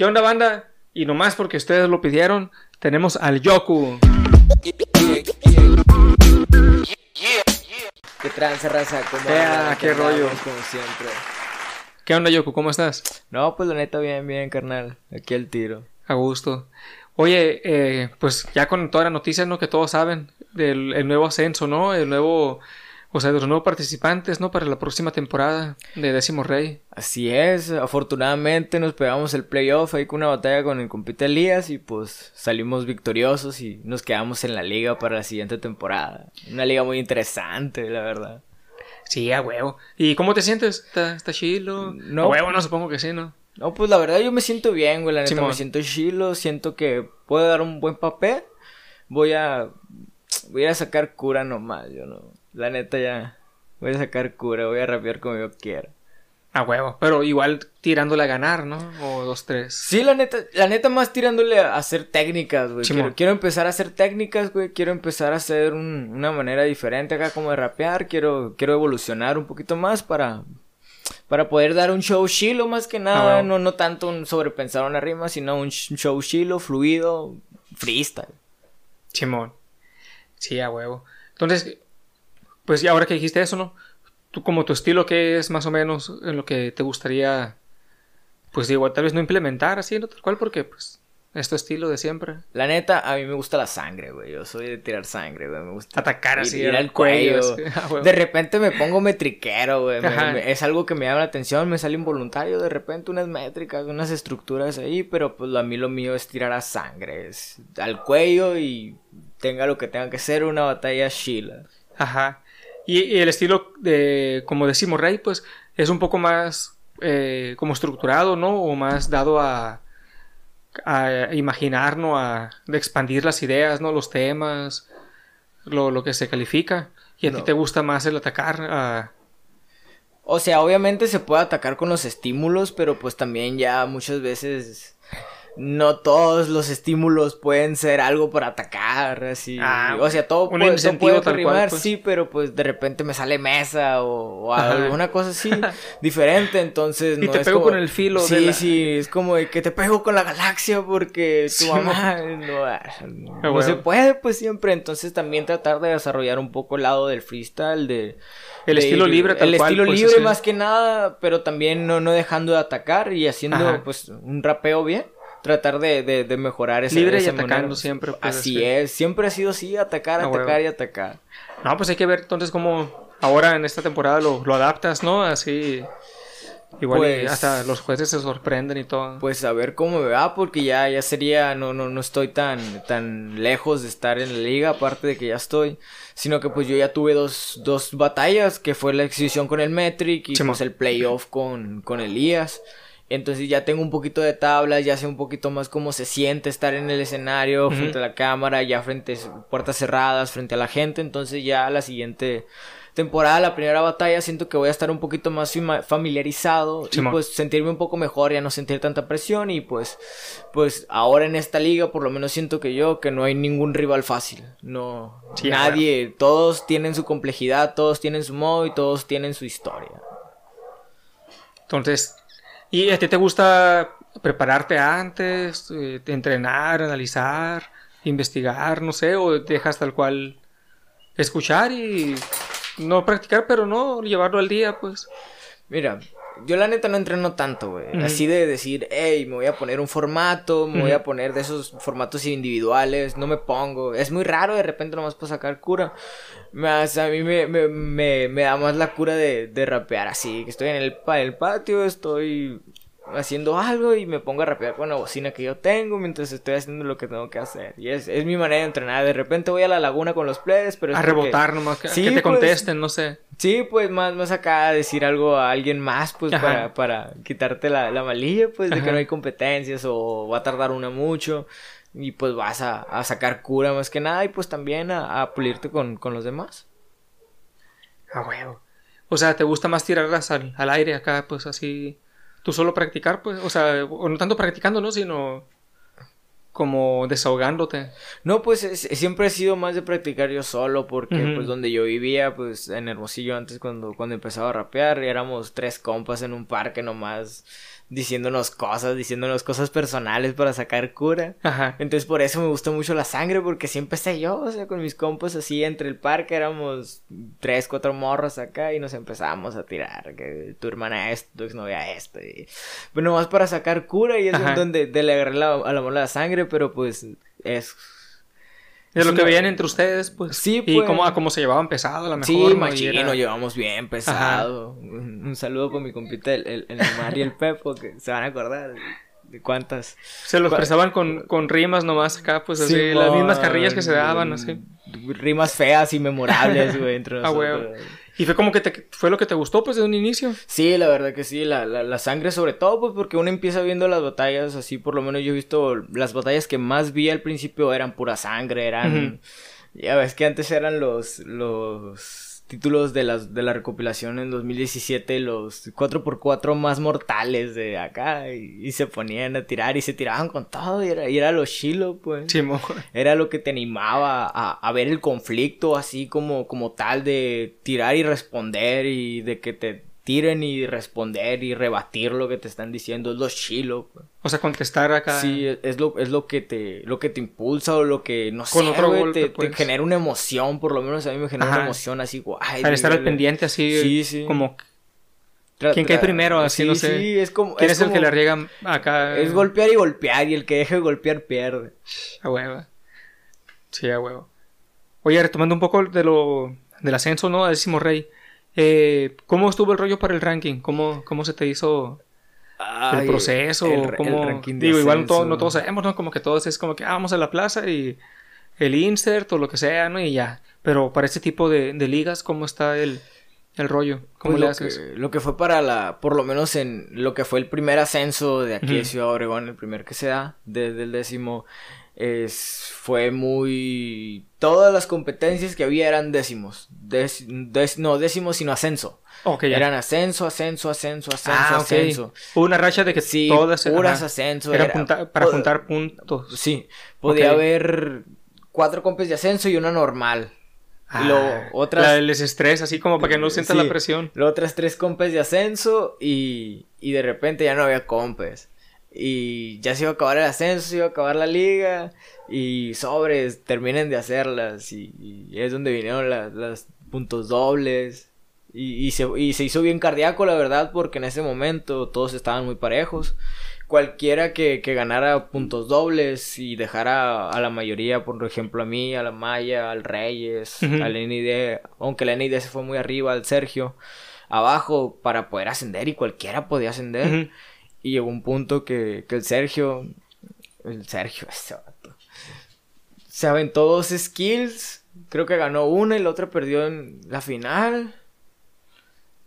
¿Qué onda, banda? Y nomás porque ustedes lo pidieron, tenemos al Yoku. ¿Qué trance raza? ¿Cómo qué rollo. Como siempre. ¿Qué onda, Yoku? ¿Cómo estás? No, pues la neta, bien, bien, carnal. Aquí el tiro. A gusto. Oye, eh, pues ya con toda la noticia, ¿no? Que todos saben del nuevo ascenso, ¿no? El nuevo o sea, de los nuevos participantes, ¿no? Para la próxima temporada de Décimo Rey. Así es, afortunadamente nos pegamos el playoff ahí con una batalla con el compite Elías y pues salimos victoriosos y nos quedamos en la liga para la siguiente temporada. Una liga muy interesante, la verdad. Sí, a huevo. ¿Y cómo te sientes? ¿Está, chilo? No. A huevo, no supongo que sí, ¿no? No, pues la verdad yo me siento bien, güey. La neta me siento chilo. Siento que puedo dar un buen papel. Voy a. Voy a sacar cura nomás, yo no. La neta ya. Voy a sacar cura, voy a rapear como yo quiera. A huevo, pero igual tirándole a ganar, ¿no? O dos, tres. Sí, la neta, la neta más tirándole a hacer técnicas, güey. Quiero, quiero, empezar a hacer técnicas, güey. Quiero empezar a hacer una manera diferente acá como de rapear. Quiero, quiero evolucionar un poquito más para, para poder dar un show chilo más que nada. no, no tanto un sobrepensar una rima, sino un show chilo, fluido, freestyle. Simón. Sí, a huevo. Entonces, pues ya ahora que dijiste eso, ¿no? Tú, como tu estilo, ¿qué es más o menos en lo que te gustaría, pues digo, tal vez no implementar así, no tal cual, porque pues es estilo de siempre. La neta, a mí me gusta la sangre, güey. Yo soy de tirar sangre, güey. Me gusta atacar así al cuello. Ah, de repente me pongo metriquero, güey. es algo que me llama la atención, me sale involuntario. De repente unas métricas, unas estructuras ahí, pero pues a mí lo mío es tirar a sangre. Es al cuello y tenga lo que tenga que ser una batalla chila. Ajá. Y, el estilo, de, como decimos, Rey, pues es un poco más eh, como estructurado, ¿no? O más dado a, imaginar, ¿no? A de expandir las ideas, ¿no? Los temas, lo, que se califica. Y a ti te gusta más el atacar a... O sea, obviamente se puede atacar con los estímulos, pero pues también ya muchas veces no todos los estímulos pueden ser algo para atacar, así. Ah, o sea, todo puede, un puede tal cual, pues. sí, pero pues de repente me sale mesa o, alguna cosa así diferente, entonces y te pego con el filo Sí, sí, es como de que te pego con la galaxia porque tu mamá ah, no, se puede pues siempre, entonces también tratar de desarrollar un poco el lado del freestyle de el estilo libre tal el estilo pues, libre más que nada, pero también no no dejando de atacar y haciendo pues un rapeo bien tratar de, de, de mejorar ese Libre y atacando siempre. Pues, así este. es, siempre ha sido así, atacar, atacar y atacar. No, pues hay que ver entonces cómo ahora en esta temporada lo, adaptas, ¿no? Así. Igual pues hasta los jueces se sorprenden y todo. Pues a ver cómo me va, porque ya, ya sería, no, no, no estoy tan, tan lejos de estar en la liga, aparte de que ya estoy, sino que pues yo ya tuve dos, batallas, que fue la exhibición con el Metric y pues el playoff con, con Elías. Entonces ya tengo un poquito de tablas, ya sé un poquito más cómo se siente estar en el escenario, frente a la cámara, ya frente a puertas cerradas, frente a la gente. Entonces ya la siguiente temporada, la primera batalla, siento que voy a estar un poquito más familiarizado y pues sentirme un poco mejor, ya no sentir tanta presión y pues pues ahora en esta liga por lo menos siento que yo que no hay ningún rival fácil. No nadie, todos tienen su complejidad, todos tienen su modo y todos tienen su historia. Entonces, ¿Y a ti te gusta prepararte antes, eh, entrenar, analizar, investigar, no sé, o dejas tal cual escuchar y no practicar, pero no llevarlo al día, pues? Mira, yo la neta no entreno tanto, güey. Así de decir, hey, me voy a poner un formato, me voy a poner de esos formatos individuales, no me pongo. Es muy raro de repente nomás para sacar cura. Más, a mí me, me, me, da más la cura de, de rapear así, que estoy en el, en el patio, estoy haciendo algo y me pongo a rapear con la bocina que yo tengo mientras estoy haciendo lo que tengo que hacer. Y es, mi manera de entrenar. De repente voy a la laguna con los players... pero... a rebotar nomás, que, te pues, contesten, no sé. Sí, pues más, más acá decir algo a alguien más, pues para, para, quitarte la, la malilla, pues de que no hay competencias o va a tardar una mucho. Y pues vas a, sacar cura más que nada y pues también a, pulirte con, con, los demás. ah, huevo. O sea, ¿te gusta más tirarlas al aire acá, pues así? tú solo practicar, pues, o sea, o no tanto practicando, ¿no? Sino como desahogándote. No, pues siempre he sido más de practicar yo solo porque pues donde yo vivía, pues en Hermosillo antes cuando, cuando empezaba a rapear éramos tres compas en un parque nomás diciéndonos cosas, diciéndonos cosas personales para sacar cura. Ajá. Entonces por eso me gustó mucho la sangre, porque siempre empecé yo, o sea, con mis compas así entre el parque éramos tres, cuatro morros acá y nos empezamos a tirar, que tu hermana esto, tu exnovia esto, y... pero pues nomás para sacar cura y es donde de le agarré la, mola la sangre, pero pues es de lo que veían entre ustedes, pues. Sí, pues. Y cómo, se llevaban pesado, la lo mejor. Sí, nos llevamos bien pesado. Un saludo con mi compita, el, el, el Mar y el Pepo, que se van a acordar de cuántas. Se los expresaban con, rimas nomás acá, pues así, las mismas carrillas que se daban, así. Rimas feas y memorables, güey, Ah, güey. Y fue como que te, fue lo que te gustó, pues, de un inicio. Sí, la verdad que sí, la, sangre sobre todo, pues, porque uno empieza viendo las batallas, así, por lo menos yo he visto, las batallas que más vi al principio eran pura sangre, eran... Ya ves que antes eran los, los títulos de, las, de la recopilación en 2017, los 4x4 más mortales de acá, y, se ponían a tirar y se tiraban con todo, y era, era lo chilo, pues. era lo que te animaba a, a, ver el conflicto así como, como tal de tirar y responder y de que te y responder y rebatir lo que te están diciendo, es lo chilo. O sea, contestar acá. Sí, es, lo, es lo, que te, lo que te impulsa o lo que, no sé, te, pues. genera una emoción, por lo menos a mí me genera una emoción así, guay. Para estar al pendiente así, como ¿Quién cae primero? Así Sí, es como. ¿Quién es, que le riega acá? Es golpear y golpear, y el que deje golpear pierde. A huevo. Sí, a huevo. Oye, retomando un poco de lo. del ascenso, ¿no? A Décimo Rey. Eh, ¿Cómo estuvo el rollo para el ranking? ¿Cómo, cómo se te hizo el proceso? digo, igual no, todos sabemos, ¿no? Como que todos es como que ah, vamos a la plaza y el insert o lo que sea, ¿no? Y ya. Pero para este tipo de, ligas, ¿cómo está el, el rollo? ¿Cómo pues le lo haces? Que, lo que fue para la, por lo menos en lo que fue el primer ascenso de aquí de Ciudad Obregón, el primer que se da, desde el décimo es, fue muy... Todas las competencias que había eran décimos. no décimos, sino ascenso. Eran ascenso, ascenso, ascenso, ah, ascenso, una racha de que sí, puras ascenso. Era, para juntar puntos. Sí, podía haber cuatro compes de ascenso y una normal. Ah, lo, otras, la del estrés, así como para que no sientan la presión. Las otras tres compes de ascenso y, y de repente ya no había compes y ya se iba a acabar el ascenso, se iba a acabar la liga y sobres, terminen de hacerlas y, es donde vinieron las, puntos dobles y, se, y se hizo bien cardíaco la verdad porque en ese momento todos estaban muy parejos. Cualquiera que, ganara puntos dobles y dejara a la mayoría, por ejemplo a mí, a la Maya, al Reyes, al NID, aunque el NID se fue muy arriba, al Sergio, abajo para poder ascender y cualquiera podía ascender. Y llegó un punto que, el Sergio, el Sergio, ese se aventó dos skills. Creo que ganó una y la otra perdió en la final.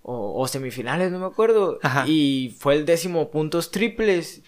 O, semifinales, no me acuerdo. Y fue el décimo puntos triples.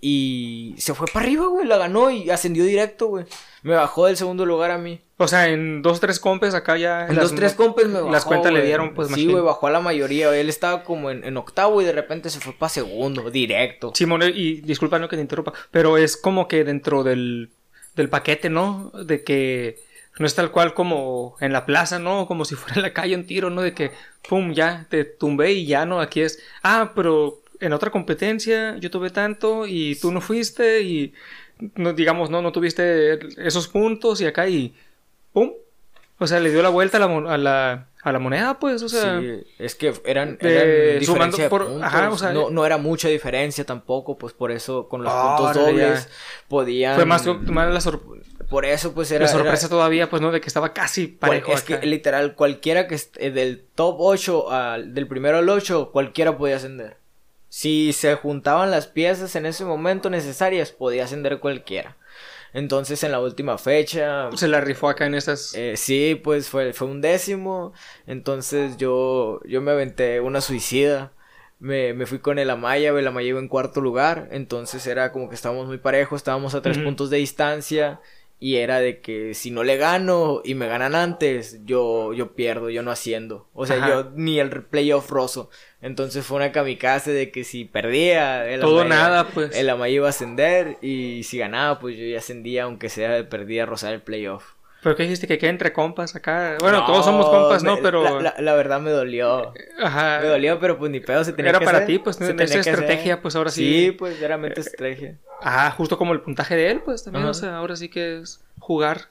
Y se fue para arriba, güey. La ganó y ascendió directo, güey. Me bajó del segundo lugar a mí. O sea, en dos, tres compes acá ya. En dos, tres compes me bajó. Las cuentas le dieron, pues, Sí, güey, bajó a la mayoría. Él estaba como en, octavo y de repente se fue para segundo, directo. Simón, y disculpa no que te interrumpa, pero es como que dentro del, del paquete, ¿no? De que no es tal cual como en la plaza, ¿no? Como si fuera en la calle un tiro, ¿no? De que, pum, ya te tumbé y ya, ¿no? Aquí es, ah, pero en otra competencia yo tuve tanto y tú no fuiste y no, digamos, no, no tuviste esos puntos y acá y ¡pum! O sea, le dio la vuelta a la, a la, a la moneda, pues, o sea... es que eran, eran sumando por, Ajá, o sea, no, no, era mucha diferencia tampoco, pues por eso con los puntos dobles podían... Fue más, la sorpresa por eso pues era... sorpresa todavía pues no de que estaba casi parejo. Es que literal cualquiera que eh, del top 8 del primero al 8 cualquiera podía ascender. Si se juntaban las piezas en ese momento necesarias, podía ascender cualquiera. Entonces en la última fecha... Se la rifó acá en estas eh, sí, pues fue, fue un décimo. Entonces yo, yo me aventé una suicida. Me, me, fui con el Amaya, el Amaya iba en cuarto lugar, entonces era como que estábamos muy parejos, estábamos a tres puntos de distancia, y era de que si no le gano y me ganan antes, yo, yo pierdo, yo no haciendo. O sea, yo ni el playoff roso. Entonces fue una kamikaze de que si perdía, el todo nada, pues. El iba a ascender y si ganaba, pues yo ya ascendía, aunque sea de perdida, rozar el playoff. ¿Pero qué dijiste? ¿Que queda entre compas acá? Bueno, todos somos compas, ¿no? Pero... La, verdad me dolió. Ajá. Me dolió, pero pues ni pedo se tenía Era para ti, pues, esa estrategia, pues ahora sí. Sí, pues, era eh, estrategia. Ah, justo como el puntaje de él, pues, también, o sea, ahora sí que es jugar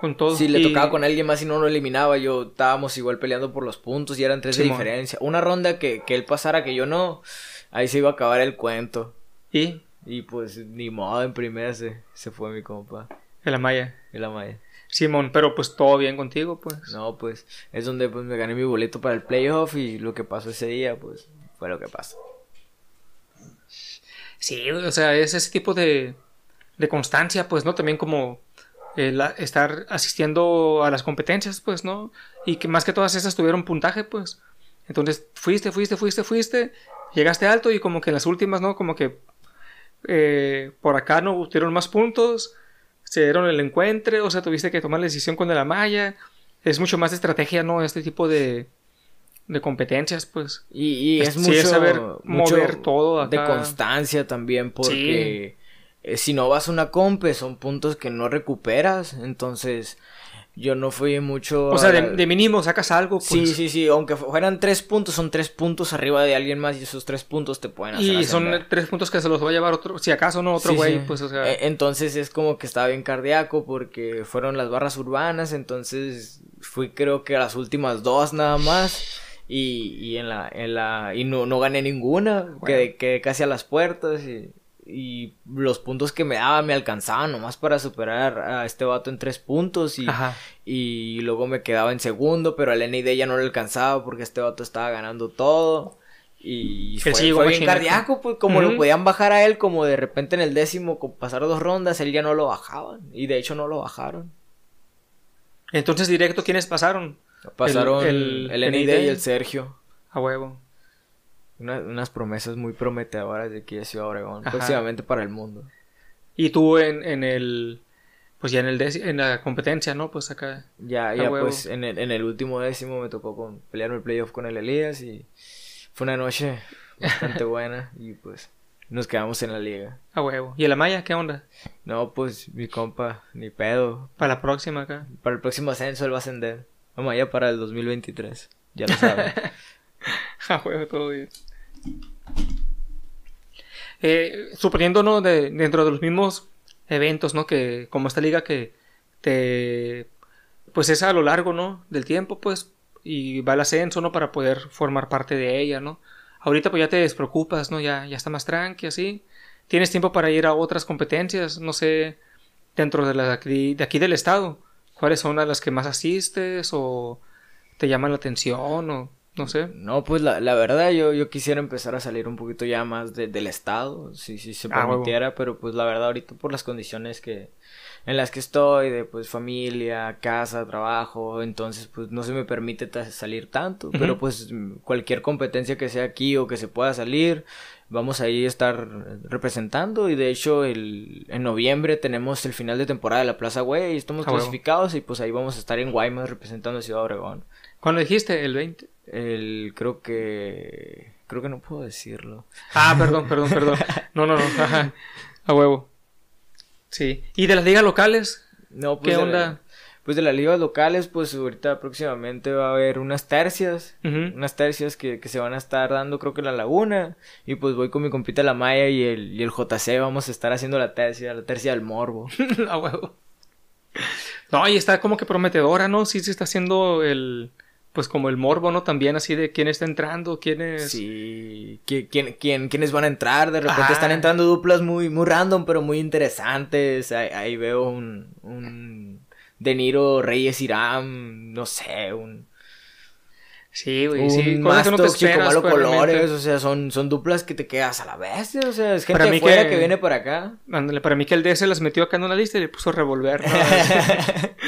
con todos. Si le tocaba con alguien más y no lo eliminaba, yo estábamos igual peleando por los puntos y eran tres de diferencia. Una ronda que, que él pasara, que yo no, ahí se iba a acabar el cuento. ¿Y? Y pues, ni modo, en primera se, se fue mi compa. Maya, Amaya. la Maya. Simón, pero pues todo bien contigo, pues. No, pues es donde pues, me gané mi boleto para el playoff y lo que pasó ese día, pues fue lo que pasó. Sí, o sea, es ese tipo de, de constancia, pues, ¿no? También como eh, estar asistiendo a las competencias, pues, ¿no? Y que más que todas esas tuvieron puntaje, pues. Entonces, fuiste, fuiste, fuiste, fuiste, llegaste alto y como que en las últimas, ¿no? Como que eh, por acá no obtuvieron más puntos se dieron el encuentro, o sea, tuviste que tomar la decisión con la malla. Es mucho más estrategia, ¿no? Este tipo de, de competencias, pues. Y, es, muy mucho, saber mover todo. De constancia también, porque eh, si no vas una comp, son puntos que no recuperas. Entonces, yo no fui mucho. O sea, de, mínimo sacas algo. Sí, pues. sí, sí. Aunque fueran tres puntos, son tres puntos arriba de alguien más y esos tres puntos te pueden hacer. Y son tres puntos que se los va a llevar otro, si acaso no, otro güey. Pues, o sea... E-, entonces es como que estaba bien cardíaco porque fueron las barras urbanas. Entonces fui, creo que a las últimas dos nada más. Y, y en la, en la y no, no gané ninguna. que Quedé, casi a las puertas y y los puntos que me daba me alcanzaban nomás para superar a este vato en tres puntos y, y luego me quedaba en segundo, pero al NID ya no lo alcanzaba porque este vato estaba ganando todo. Y fue, bien cardíaco, pues como lo podían bajar a él, como de repente en el décimo, con pasar dos rondas, él ya no lo bajaban. Y de hecho no lo bajaron. Entonces, directo, ¿quiénes pasaron? Pasaron el, el NID y el Sergio. A huevo unas promesas muy prometedoras de aquí de Ciudad Obregón, próximamente para el mundo. Y tú en, en el, pues ya en el en la competencia, ¿no? Pues acá. Ya, ya, pues en el, en el último décimo me tocó con, pelearme el playoff con el Elías y fue una noche bastante buena y pues nos quedamos en la liga. A huevo. ¿Y en la Maya qué onda? No, pues mi compa, ni pedo. Para la próxima acá. Para el próximo ascenso él va a ascender. allá para el 2023. Ya lo saben. suponiendo todo bien. Eh, de, dentro de los mismos eventos, ¿no? Que como esta liga que te... Pues es a lo largo, ¿no? Del tiempo, pues. Y va al ascenso, ¿no? Para poder formar parte de ella, ¿no? Ahorita pues ya te despreocupas, ¿no? Ya, ya está más tranqui, así. Tienes tiempo para ir a otras competencias, no sé, dentro de, la, de aquí del estado. ¿Cuáles son las que más asistes o te llaman la atención o...? No sé. No, pues la, la verdad yo, yo quisiera empezar a salir un poquito ya más del estado, si, si se ah, permitiera, pero pues la verdad ahorita por las condiciones que en las que estoy, de pues familia, casa, trabajo, entonces pues no se me permite salir tanto, pero pues cualquier competencia que sea aquí o que se pueda salir, vamos ahí a estar representando y de hecho el, en noviembre tenemos el final de temporada de la Plaza Güey, estamos ah, clasificados y pues ahí vamos a estar en Guaymas representando a Ciudad Obregón. ¿Cuándo dijiste? ¿El 20? El, creo que. Creo que no puedo decirlo. Ah, perdón, perdón, perdón. No, no, no. A huevo. Sí. ¿Y de las ligas locales? No, pues ¿Qué onda? pues de las ligas locales, pues ahorita próximamente va a haber unas tercias. Unas tercias que, se van a estar dando, creo que en la laguna. Y pues voy con mi compita La Maya y el, JC. Vamos a estar haciendo la tercia, la tercia del morbo. A huevo. No, y está como que prometedora, ¿no? Sí, se está haciendo el pues como el morbo, ¿no? También así de quién está entrando, quién Sí, quién, quiénes van a entrar, de repente están entrando duplas muy, muy random, pero muy interesantes, ahí, veo un, un De Niro, Reyes, Iram... no sé, un... Sí, güey, sí, malo pues, colores, o sea, son, son duplas que te quedas a la vez o sea, es gente para que... viene para acá. para mí que el DS las metió acá en una lista y le puso revolver, ¿no?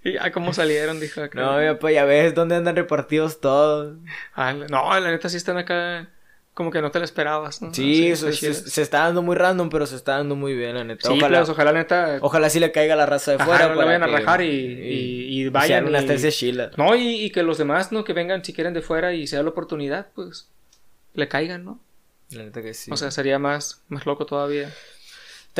Y ¿cómo cómo salieron, Dijo acá. No, pues ya ves dónde andan repartidos todos. Ah, no, la neta sí están acá. Como que no te lo esperabas, ¿no? Sí, se, está dando muy random, pero se está dando muy bien, la neta. Sí, ojalá, pues, ojalá neta. Ojalá sí le caiga la raza de fuera. Ojalá no vayan a rajar y, y, y, vayan. unas No, y, que los demás, ¿no? Que vengan si quieren de fuera y sea la oportunidad, pues. Le caigan, ¿no? La neta que sí. O sea, sería más, más loco todavía.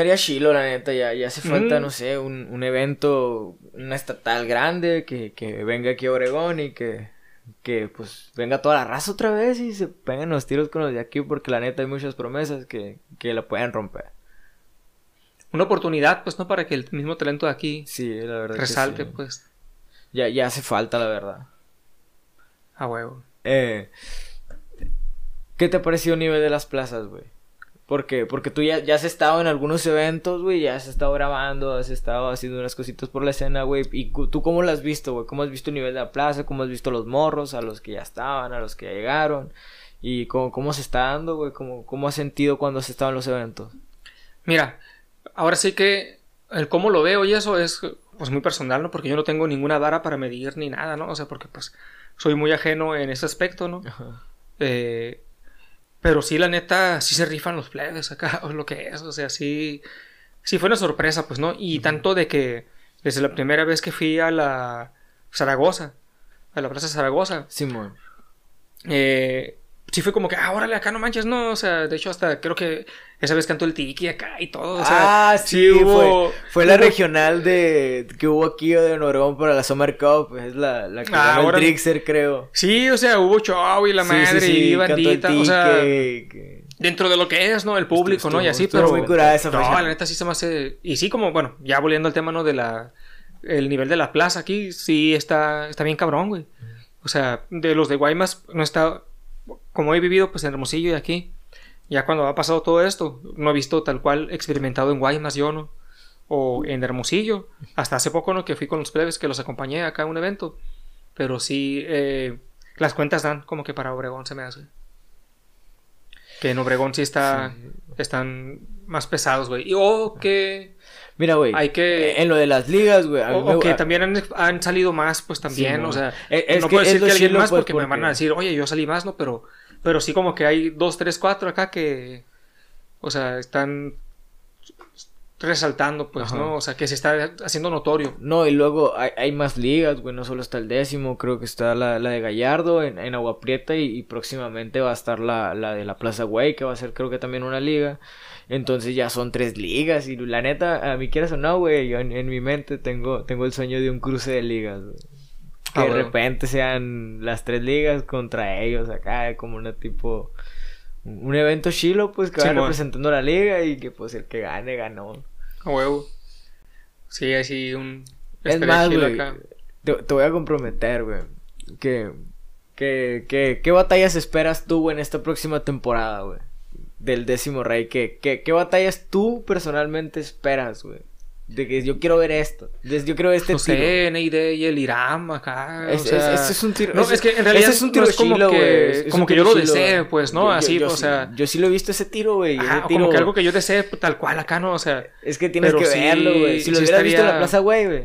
Estaría chilo, la neta, ya, ya hace falta, no sé, un, un evento, una estatal grande que, que venga aquí a Oregón y que, que pues venga toda la raza otra vez y se peguen los tiros con los de aquí porque la neta hay muchas promesas que, que la pueden romper. Una oportunidad, pues, ¿no? Para que el mismo talento de aquí sí, la verdad resalte, pues. Ya, ya hace falta, la verdad. A huevo. Eh, ¿Qué te ha parecido el nivel de las plazas, güey? Porque, porque tú ya, has estado en algunos eventos, güey, ya has estado grabando, has estado haciendo unas cositas por la escena, güey. ¿Y tú cómo lo has visto, güey? ¿Cómo has visto el nivel de la plaza? ¿Cómo has visto los morros, a los que ya estaban, a los que ya llegaron? ¿Y cómo, se está dando, güey? ¿Cómo, ¿Cómo has sentido cuando has estado en los eventos? Mira, ahora sí que el cómo lo veo y eso es pues muy personal, ¿no? Porque yo no tengo ninguna vara para medir ni nada, ¿no? O sea, porque pues soy muy ajeno en ese aspecto, ¿no? Ajá. Eh, pero sí, la neta, sí se rifan los plebes acá, o lo que es, o sea, sí, sí fue una sorpresa, pues, ¿no? Y tanto de que desde la primera vez que fui a la Zaragoza, a la Plaza Zaragoza, sí, eh, sí fue como que, ah, órale, acá no manches, no, o sea, de hecho hasta creo que esa vez cantó el tiki acá y todo, o ah, sí, hubo... Fue, la regional de, que hubo aquí de Norgón para la Summer Cup, es la, la que ah, creo. Sí, o sea, hubo show y la madre y bandita, o sea... Dentro de lo que es, ¿no? El público, ¿no? Y así, pero... muy curada esa No, la neta sí se me hace... Y sí, como, bueno, ya volviendo al tema, ¿no? De la... El nivel de la plaza aquí, sí está, está bien cabrón, güey. O sea, de los de Guaymas no está como he vivido pues en Hermosillo y aquí, ya cuando ha pasado todo esto, no he visto tal cual experimentado en Guaymas, yo no, o en Hermosillo, hasta hace poco no que fui con los plebes que los acompañé acá a un evento, pero sí eh, las cuentas dan como que para Obregón se me hace. Que en Obregón sí está están más pesados, güey. Y oh, que Mira, güey. Hay que. Eh, en lo de las ligas, güey. O, que también han, han, salido más, pues también. o sea, e, no que puedo decir que alguien más porque, porque, me van a decir, oye, yo salí más, ¿no? Pero, pero sí, como que hay dos, tres, cuatro acá que. O sea, están resaltando, pues, ¿no? O sea, que se está haciendo notorio. No, y luego hay, más ligas, güey, no solo está el décimo, creo que está la, la de Gallardo en, en Agua Prieta y, próximamente va a estar la, de la Plaza Güey, que va a ser creo que también una liga. Entonces ya son tres ligas y la neta, a mí quieras o no, güey, yo en, mi mente tengo, tengo el sueño de un cruce de ligas, ah, Que de repente sean las tres ligas contra ellos acá, como una tipo un evento chilo, pues, que sí, representando la liga y que, pues, el que gane, ganó. A huevo. Sí, así un. Es más, Te, voy a comprometer, güey. Que, ¿Qué batallas esperas tú, en esta próxima temporada, güey? Del décimo rey. ¿Qué, qué batallas tú personalmente esperas, güey? De que yo quiero ver esto. yo quiero este tiro. sé, y el Iram acá. Es, o sea... es, es, un tiro. No, es, que en realidad es un tiro como que, como que yo lo desee, pues, ¿no? Así, o sea. Yo sí lo he visto ese tiro, güey. Como que algo que yo desee pues, tal cual acá, ¿no? O sea. Es que tienes que verlo, güey. Si lo hubieras visto en la plaza, güey, güey.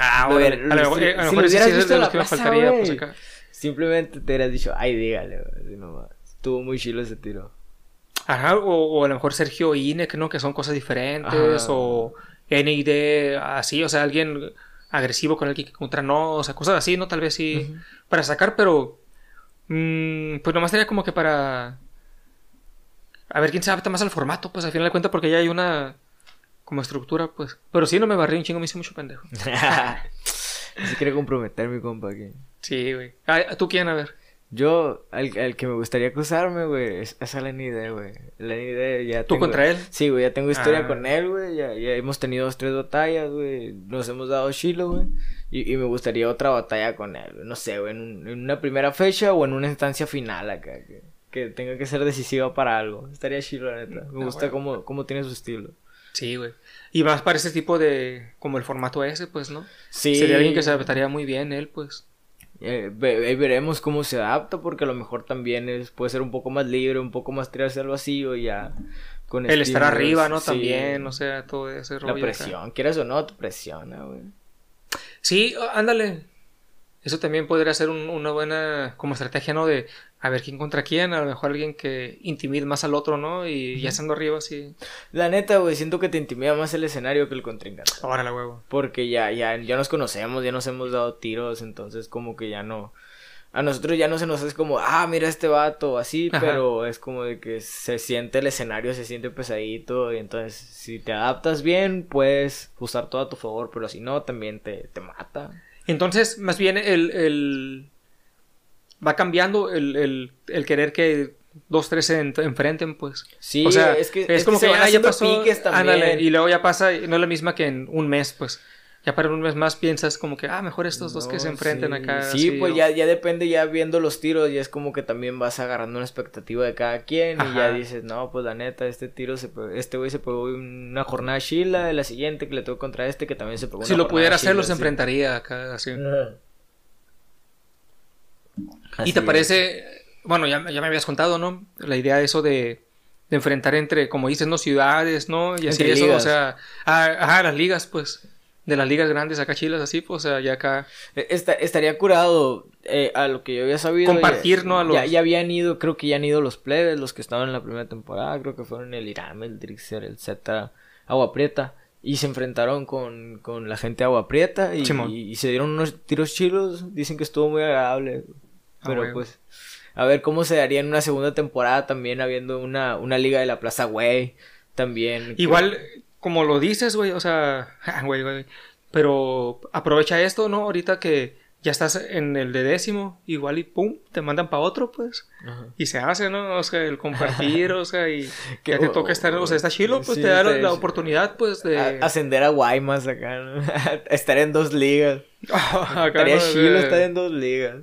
Ah, güey. A, ver, a lo mejor, eh, a lo mejor si lo hubieras visto en la pues, acá. Simplemente te hubieras dicho, ay, dígale, güey. Estuvo muy chilo ese tiro. Ajá, o, a lo mejor Sergio Inek, ¿no? Que son cosas diferentes, o D, así, o sea, alguien agresivo con el que contra no, o sea, cosas así, ¿no? Tal vez sí para sacar, pero mm, pues nomás sería como que para a ver quién se adapta más al formato, pues al final de cuentas, porque ya hay una como estructura, pues. Pero sí, no me barré un chingo, me hice mucho pendejo. Si quiere comprometer mi compa aquí. Sí, güey. Ah, ¿Tú quién? A ver. Yo, al, que me gustaría cruzarme, güey, es, es a NID, güey. idea, ya ¿Tú contra él? Sí, güey, ya tengo historia ah. con él, güey. Ya, hemos tenido dos, tres batallas, güey. Nos hemos dado chilo, güey. Y, y, me gustaría otra batalla con él, No sé, güey, en, en, una primera fecha o en una instancia final acá. Que, tenga que ser decisiva para algo. Estaría chilo, la neta. Me ah, gusta cómo, cómo tiene su estilo. Sí, güey. Y más para ese tipo de... Como el formato ese, pues, ¿no? Sí. Sería alguien que se adaptaría muy bien él, pues. Eh, veremos cómo se adapta, porque a lo mejor también es, puede ser un poco más libre, un poco más tirarse al vacío ya. Con el estar arriba, ¿no? También, o sea, todo ese La presión, quieras o no, te presiona, Sí, ándale. Eso también podría ser una buena como estrategia, ¿no? De a ver quién contra quién, a lo mejor alguien que intimide más al otro, ¿no? Y ya estando arriba, así La neta, güey, siento que te intimida más el escenario que el contrincante. Ahora la huevo. Porque ya, ya, ya nos conocemos, ya nos hemos dado tiros, entonces como que ya no. A nosotros ya no se nos hace como, ah, mira este vato, así, pero es como de que se siente el escenario, se siente pesadito, y entonces si te adaptas bien, puedes usar todo a tu favor, pero si no, también te, mata. Entonces, más bien el va cambiando el, el, querer que dos, tres se enfrenten, pues. Sí, es que es, como que, ah, ya pasó, y luego ya pasa, no es la misma que en un mes, pues. Ya para un mes más piensas como que, ah, mejor estos dos que se enfrenten acá. Sí, pues ya, ya depende, ya viendo los tiros, ya es como que también vas agarrando una expectativa de cada quien y ya dices, no, pues la neta, este tiro, se este güey se pegó una jornada chila, la siguiente que le tocó contra este que también se pegó una Si lo pudiera hacer, los enfrentaría acá, así. ¿Y te parece, bueno, ya, me habías contado, ¿no? La idea de eso de, enfrentar entre, como dices, ¿no? Ciudades, ¿no? Y así eso, o sea, a las ligas, pues, de las ligas grandes acá chilas, así, pues, o sea, ya acá. E, estaría curado eh, a lo que yo había sabido. Compartir, ¿no? ya, habían ido, creo que ya han ido los plebes, los que estaban en la primera temporada, creo que fueron el Iram, el Drixer, el Z, Agua Prieta. Y se enfrentaron con, con la gente Agua Prieta y se dieron unos tiros chilos. Dicen que estuvo muy agradable. Ah, pero pues, a ver cómo se daría en una segunda temporada también habiendo una, liga de la plaza, güey. También. Igual, como lo dices, güey, o sea, ah, güey, güey. Pero aprovecha esto, ¿no? Ahorita que ya estás en el de décimo, igual y pum, te mandan para otro, pues. Y se hace, ¿no? O sea, el compartir, o sea, y que te toca estar, o sea, está chilo, pues te da la, oportunidad, pues, de. ascender a Guaymas acá, ¿no? estar en dos ligas. Ah, Estaría chilo estar en dos ligas.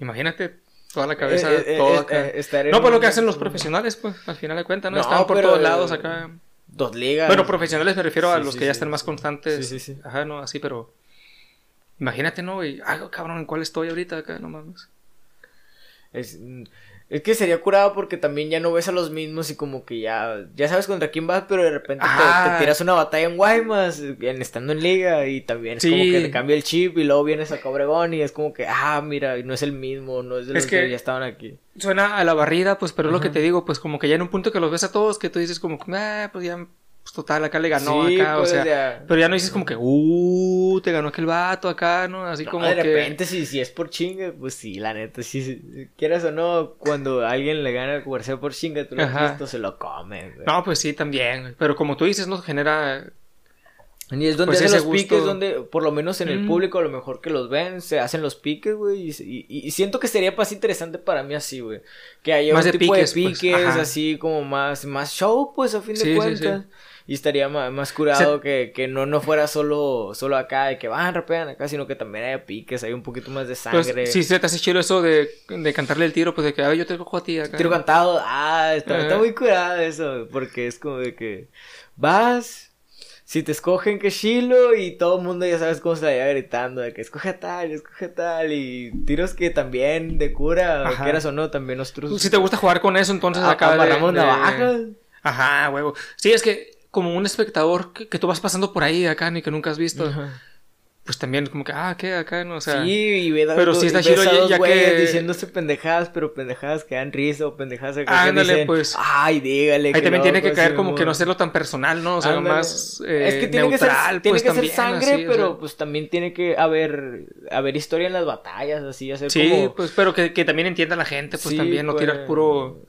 Imagínate toda la eh, cabeza, eh, eh, todo no, pues lo que hacen los profesionales, pues, al final de cuentas, ¿no? están por todos lados acá. Dos ligas. Bueno, profesionales me refiero a los que ya están más constantes. Sí, sí, sí. Ajá, no, así, pero. Imagínate, ¿no? Y, ay, cabrón, ¿en cuál estoy ahorita acá? No Es, es que sería curado porque también ya no ves a los mismos y como que ya, ya sabes contra quién vas, pero de repente te, tiras una batalla en Guaymas, en, estando en liga, y también es como que te cambia el chip y luego vienes a Cobregón y es como que, ah, mira, no es el mismo, no es de los que, ya estaban aquí. Suena a la barrida, pues, pero es lo que te digo, pues como que ya en un punto que los ves a todos, que tú dices como, ah, pues ya pues total, acá le ganó, acá, pues, o sea, Pero ya no dices como que, uh, te ganó aquel vato acá, ¿no? Así como de repente, si, si es por chinga, pues sí, la neta, si, quieres quieras o no, cuando alguien le gana el comercio por chinga, tú lo esto se lo comen güey. No, pues sí, también, pero como tú dices, no genera... Y es donde pues los piques, donde, por lo menos en el mm. público, a lo mejor que los ven, se hacen los piques, güey. Y, siento que sería más interesante para mí así, güey. Que haya más un de tipo piques, de piques, pues, así como más, más show, pues, a fin de cuentas. Y estaría más, curado que, que, no, no fuera solo, solo acá, de que van, rapean acá, sino que también haya piques, hay un poquito más de pues, sangre. Pues, sí, se te hace chido eso de, de, cantarle el tiro, pues de que, yo te cojo a ti acá. Tiro cantado, ah, está, muy curado eso, porque es como de que vas, si te escogen que chilo... y todo el mundo ya sabes cómo se la gritando, de que escoge tal, escoge tal, y tiros que también de cura, quieras o no, también nosotros. Si te gusta jugar con eso, entonces acá. de... Ajá, huevo. Sí, es que como un espectador que, tú vas pasando por ahí acá ni que nunca has visto. Pues también como que, ah, ¿qué? Acá, no, o sea... Sí, y ve Pero si está ya, que... diciéndose pendejadas, pero pendejadas que dan risa o pendejadas que Ándale, pues... Ay, dígale. Ahí también tiene que pues, caer como que no hacerlo tan personal, ¿no? O sea, más eh, Es que tiene que ser, pues, tiene que ser sangre, pero pues también tiene que haber, haber historia en las batallas, así, hacer sí, como... Sí, pues, pero que, que, también entienda la gente, pues también, no tiras pues. puro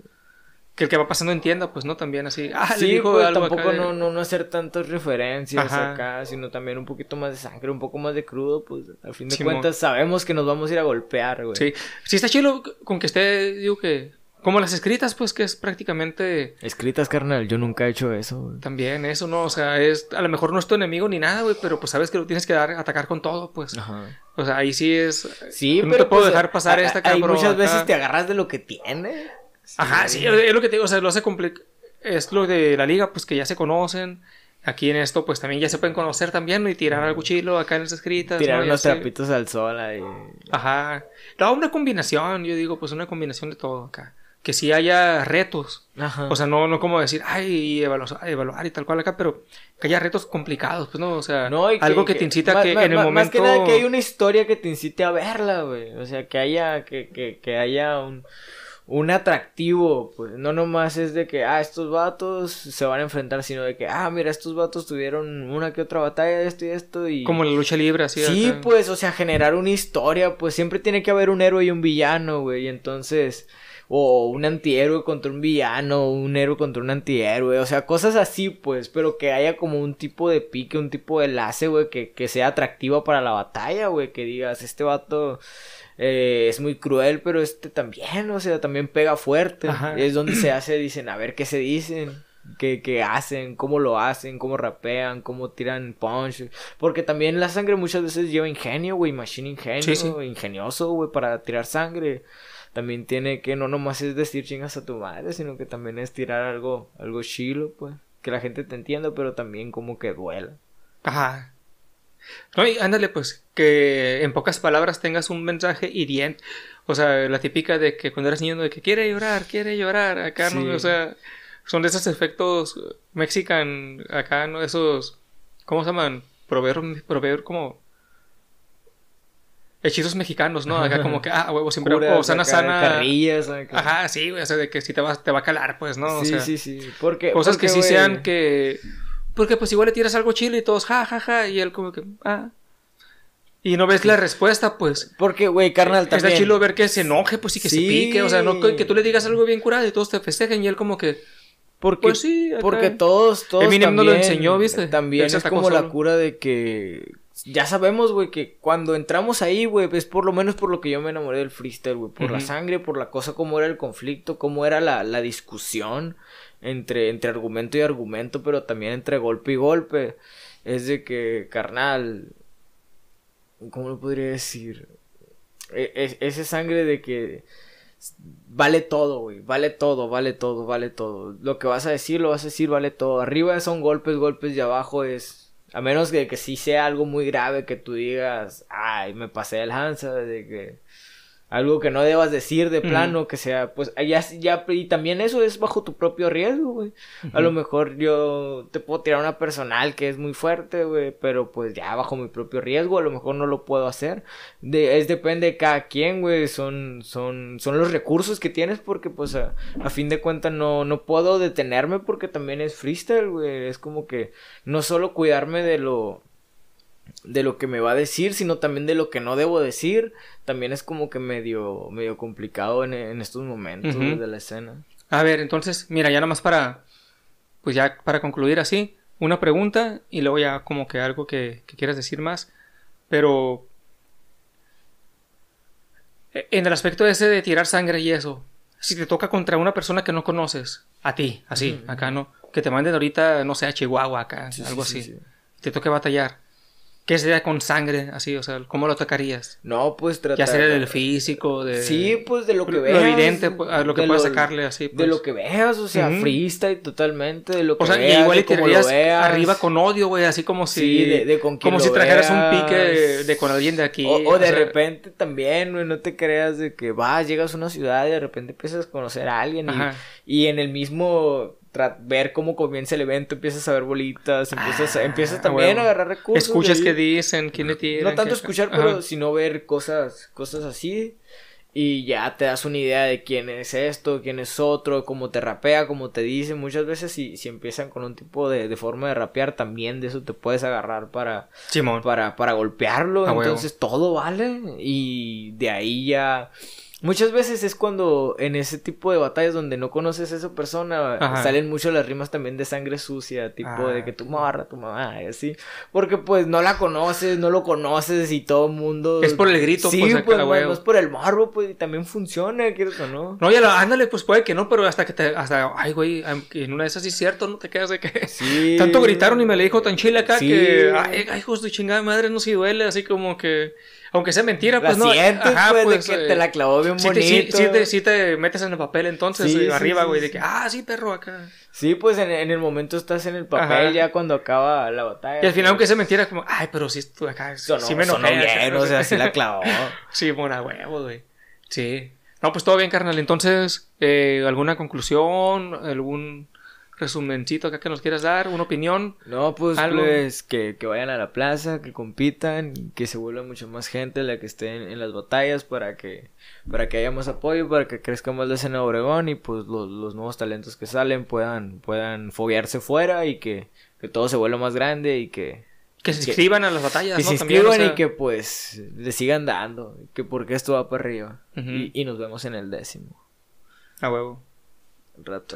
que el que va pasando entienda, pues no también así. Ah, sí, pues, tampoco no, no, hacer tantas referencias acá, sino también un poquito más de sangre, un poco más de crudo, pues al fin de cuentas sabemos que nos vamos a ir a golpear, güey. Sí, sí está chido con que esté, digo que como las escritas, pues que es prácticamente. Escritas, carnal, yo nunca he hecho eso. Güey. También, eso no, o sea, es. A lo mejor no es tu enemigo ni nada, güey, pero pues sabes que lo tienes que dar, atacar con todo, pues. Ajá. O sea, ahí sí es. Sí, pero. No te puedo pues, dejar pasar esta muchas veces te agarras de lo que tiene. Ajá, sí, es lo que te digo, o sea, lo hace es lo de la liga, pues que ya se conocen. Aquí en esto, pues también ya se pueden conocer también ¿no? y tirar al cuchillo acá en las escritas. Tirar los unos trapitos al sol ahí. Ajá. No, una combinación, yo digo, pues una combinación de todo acá. Que sí haya retos. Ajá. O sea, no, no como decir, ay, evaluar, evaluar y tal cual acá, pero que haya retos complicados, pues no, o sea, no, algo que, te incita que en el momento. Más que nada que hay una historia que te incite a verla, güey. O sea, que haya, que, que, que haya un un atractivo, pues no nomás es de que, ah, estos vatos se van a enfrentar, sino de que, ah, mira, estos vatos tuvieron una que otra batalla, esto y esto y... Como la lucha libre, así. Sí, pues, o sea, generar una historia, pues siempre tiene que haber un héroe y un villano, güey, y entonces o un antihéroe contra un villano, un héroe contra un antihéroe, o sea, cosas así, pues, pero que haya como un tipo de pique, un tipo de enlace, güey, que, que sea atractiva para la batalla, güey, que digas, este vato eh, es muy cruel, pero este también, o sea, también pega fuerte, Y es donde se hace, dicen, a ver qué se dicen. Qué que, hacen, cómo lo hacen, cómo rapean, cómo tiran punch. Porque también la sangre muchas veces lleva ingenio, güey, machine ingenio, ingenioso, güey, para tirar sangre también tiene que no nomás es decir chingas a tu madre, sino que también es tirar algo, algo chilo, pues, que la gente te entienda, pero también como que duela. Ajá. No, y ándale, pues, que en pocas palabras tengas un mensaje hiriente. O sea, la típica de que cuando eres niño, de que quiere llorar, quiere llorar, acá, ¿no? O sea, son de esos efectos mexican, acá, ¿no? Esos, ¿cómo se llaman? Proveer, proveer como hechizos mexicanos, ¿no? Acá como que, ah, huevo, siempre, o sana, sana. Ajá, sí, güey, o sea, de que si te va, te va a calar, pues, ¿no? sí, sí, sí. Porque, cosas que sí sean que. Porque pues igual le tiras algo chile y todos, ja, ja, ja, y él como que, ah. Y no ves la respuesta, pues. Porque, güey, carnal, también. de chilo ver que se enoje, pues, y que se pique, o sea, no que tú le digas algo bien curado y todos te festejen y él como que. Porque, pues sí, porque todos, todos. Eminem también, no lo enseñó, ¿viste? También es como la cura de que ya sabemos, güey, que cuando entramos ahí, güey, es por lo menos por lo que yo me enamoré del freestyle, güey. Por la sangre, por la cosa, cómo era el conflicto, cómo era la, la discusión entre, entre argumento y argumento, pero también entre golpe y golpe. Es de que, carnal, ¿cómo lo podría decir? E, Esa ese sangre de que vale todo, güey, vale todo, vale todo, vale todo. Lo que vas a decir, lo vas a decir, vale todo. Arriba son golpes, golpes y abajo es a menos que, sí sea algo muy grave que tú digas, ay, me pasé el Hansa, de que algo que no debas decir de plano, que sea, pues ya, ya, y también eso es bajo tu propio riesgo, güey. A lo mejor yo te puedo tirar una personal que es muy fuerte, güey, pero pues ya bajo mi propio riesgo, a lo mejor no lo puedo hacer. es depende de cada quien, güey, son, son, son los recursos que tienes porque pues a, a fin de cuentas no, no puedo detenerme porque también es freestyle, güey. Es como que no solo cuidarme de lo de lo que me va a decir, sino también de lo que no debo decir. También es como que medio, medio complicado en, estos momentos de la escena. A ver, entonces, mira, ya nomás para, pues ya para concluir así, una pregunta y luego ya como que algo que, que quieras decir más, pero e, en el aspecto ese de tirar sangre y eso, si te toca contra una persona que no conoces, a ti, así, acá no, que te manden ahorita, no sé, a Chihuahua, acá, algo así, te toca batallar ¿Qué sería con sangre? Así, o sea, ¿cómo lo atacarías? No, pues tratar... Ya sería del físico, de... Sí, pues de lo que veas. Lo evidente, pues, lo que puedas sacarle, así, De lo pues. que veas, o sea, y freestyle totalmente, de lo que o sea, veas, igual y te veas. arriba con odio, güey, así como si... de, Como si trajeras un pique de, con alguien de aquí. O, de repente también, güey, no te creas de que vas, llegas a una ciudad y de repente empiezas a conocer a alguien y en el mismo ver cómo comienza el evento, empiezas a ver bolitas, empiezas, empiezas ah, también a agarrar recursos. Escuchas qué dicen, quién le No tanto escuchar, pero sino ver cosas, cosas así. Y ya te das una idea de quién es esto, quién es otro, cómo te rapea, cómo te dice. Muchas veces si, si empiezan con un tipo de, forma de rapear, también de eso te puedes agarrar para, para, para golpearlo. Entonces todo vale. Y de ahí ya Muchas veces es cuando en ese tipo de batallas donde no conoces a esa persona salen mucho las rimas también de sangre sucia, tipo de que ah. tu marra, tu mamá, así. Porque pues no la conoces, no lo conoces y todo el mundo. Es por el grito, sí, pues, pues es por el morbo, pues y también funciona, ¿quieres o no? No, ya lo, ándale, pues puede que no, pero hasta que te. Hasta, ay, güey, en una de esas sí es cierto, no te quedas de que. Sí. Tanto gritaron y me le dijo tan chile acá que. Ay, hijos de chingada madre, no se duele, así como que aunque sea mentira, pues no. Sientes, ajá, pues, pues que eh, te la clavó bien sí, bonito. Sí, te, metes en el papel entonces, eh, arriba, güey, de que, ah, sí, perro, acá. Sí, pues en, el momento estás en el papel ya cuando acaba la batalla. Y al final, pues. aunque sea mentira, como, ay, pero sí, tú acá, sí me enojé. no bien, o sea, sí la clavó. sí, mona huevo, güey. Sí. No, pues todo bien, carnal. Entonces, eh, ¿alguna conclusión? ¿Algún resumencito acá que nos quieras dar, una opinión. No, pues, que, que, vayan a la plaza, que compitan, que se vuelva mucha más gente la que esté en, las batallas para que, para que haya más apoyo, para que crezca más la escena de Obregón y pues los, nuevos talentos que salen puedan, puedan foguearse fuera y que, todo se vuelva más grande y que que se inscriban a las batallas. se inscriban y que pues le sigan dando. Que porque esto va para arriba. y, nos vemos en el décimo. A huevo. rato.